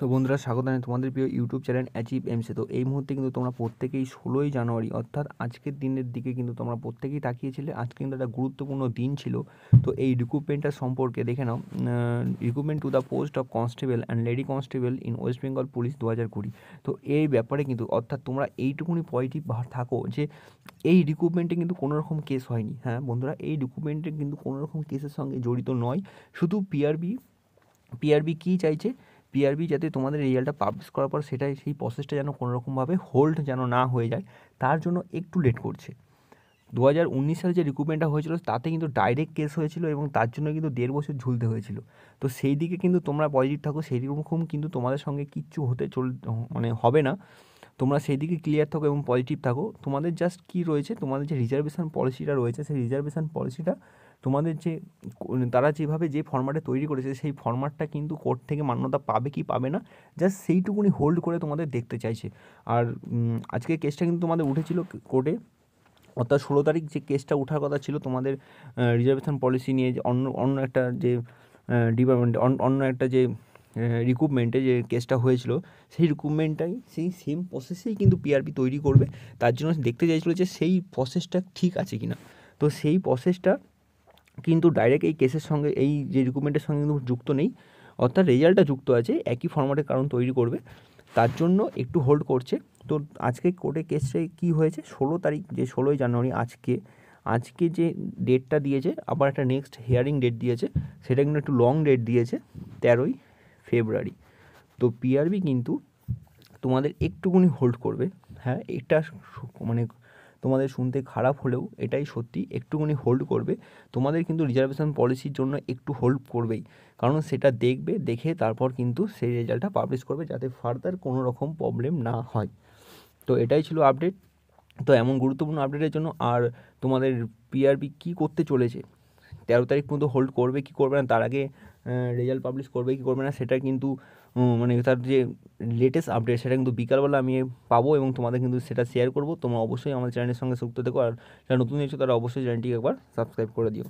তো বন্ধুরা স্বাগত জানাই তোমাদের প্রিয় ইউটিউব চ্যানেল অ্যাচিভ এমসে তো এই মুহূর্তে কিন্তু তোমরা প্রত্যেকেই ষোলোই জানুয়ারি অর্থাৎ আজকের দিনের দিকে কিন্তু তোমরা প্রত্যেকেই তাকিয়েছিলে আজকে কিন্তু একটা গুরুত্বপূর্ণ দিন ছিল তো এই রিক্রুটমেন্টটা সম্পর্কে দেখে নাও recruitment to the post of constable and lady constable in West Bengal police দু হাজার কুড়ি তো এই ব্যাপারে কিন্তু অর্থাৎ তোমরা এইটুকুনি পজিটিভ থাকো যে এই রিক্রুটমেন্টে কিন্তু কোনো রকম কেস হয়নি হ্যাঁ বন্ধুরা এই রিক্রুটমেন্টে কিন্তু কোনো রকম কেসের সঙ্গে জড়িত নয় শুধু পিআরবি পিআরবি কী চাইছে পিআরবি যাতে তোমাদের রেজাল্টটা পাবলিশ করার পর সেটাই সেই প্রসেসটা যেন কোনোরকমভাবে হোল্ড যেন না হয়ে যায় তার জন্য একটু লেট করছে দু হাজার উনিশ সালে যে রিক্রুটমেন্টটা হয়েছিল তাতে কিন্তু ডাইরেক্ট কেস হয়েছিল এবং তার জন্য কিন্তু দেড় বছর ঝুলতে হয়েছিল তো সেই দিকে কিন্তু তোমরা পজিটিভ থাকো সেই রকম কিন্তু তোমাদের সঙ্গে কিচ্ছু হতে চল মানে হবে না তোমরা সেই দিকে ক্লিয়ার থাকো এবং পজিটিভ থাকো তোমাদের জাস্ট কী রয়েছে তোমাদের যে রিজার্ভেশন পলিসিটা রয়েছে সেই রিজার্ভেশন পলিসিটা তোমাদের যে তারা যেভাবে যে ফর্ম্যাটে তৈরি করেছে সেই ফর্ম্যাটটা কিন্তু কোর্ট থেকে মান্যতা পাবে কি পাবে না জাস্ট সেইটুকুনি হোল্ড করে তোমাদের দেখতে চাইছে আর আজকে কেসটা কিন্তু তোমাদের উঠেছিল কোর্টে অর্থাৎ ষোলো তারিখ যে কেসটা ওঠার কথা ছিল তোমাদের রিজার্ভেশন পলিসি নিয়ে যে অন্য অন্য একটা যে ডিপার্টমেন্ট অন্য একটা যে রিক্রুটমেন্টে যে কেসটা হয়েছিল সেই রিক্রুটমেন্টটাই সেই সেম প্রসেসেই কিন্তু পিআরপি তৈরি করবে তার জন্য দেখতে চাইছিলো যে সেই প্রসেসটা ঠিক আছে কি না তো সেই প্রসেসটা কিন্তু ডাইরেক্ট এই কেসের সঙ্গে এই যে রিকুইপমেন্টের সঙ্গে কিন্তু যুক্ত নেই অর্থাৎ রেজাল্টটা যুক্ত আছে একই ফর্ম্যাটের কারণ তৈরি করবে তার জন্য একটু হোল্ড করছে তো আজকে কোর্টে কেসে কি হয়েছে ষোলো তারিখ যে ষোলোই জানুয়ারি আজকে আজকে যে ডেটটা দিয়েছে আবার একটা নেক্সট হিয়ারিং ডেট দিয়েছে সেটা কিন্তু একটু লং ডেট দিয়েছে তেরোই ফেব্রুয়ারি তো পিআরবি কিন্তু তোমাদের একটুকুনি হোল্ড করবে হ্যাঁ এটা মানে তোমাদের শুনতে খারাপ হলেও এটাই সত্যি একটুখানি হোল্ড করবে তোমাদের কিন্তু রিজার্ভেশন পলিসির জন্য একটু হোল্ড করবেই কারণ সেটা দেখবে দেখে তারপর কিন্তু সেই রেজাল্টটা পাবলিশ করবে যাতে ফার্দার কোনো রকম প্রবলেম না হয় তো এটাই ছিল আপডেট তো এমন গুরুত্বপূর্ণ আপডেটের জন্য আর তোমাদের পিআরবি কী করতে চলেছে তেরো তারিখ পর্যন্ত হোল্ড করবে কি করবে না তার আগে রেজাল্ট পাবলিশ করবে কি করবে না সেটা কিন্তু মানে তার যে লেটেস্ট আপডেট সেটা কিন্তু বিকালবেলা আমি পাবো এবং তোমাদের কিন্তু সেটা শেয়ার করবো তোমরা অবশ্যই আমার চ্যানেলের সঙ্গে যুক্ত থেকো আর যারা নতুন এসেছো তারা অবশ্যই চ্যানেলটিকে একবার সাবস্ক্রাইব করে দিও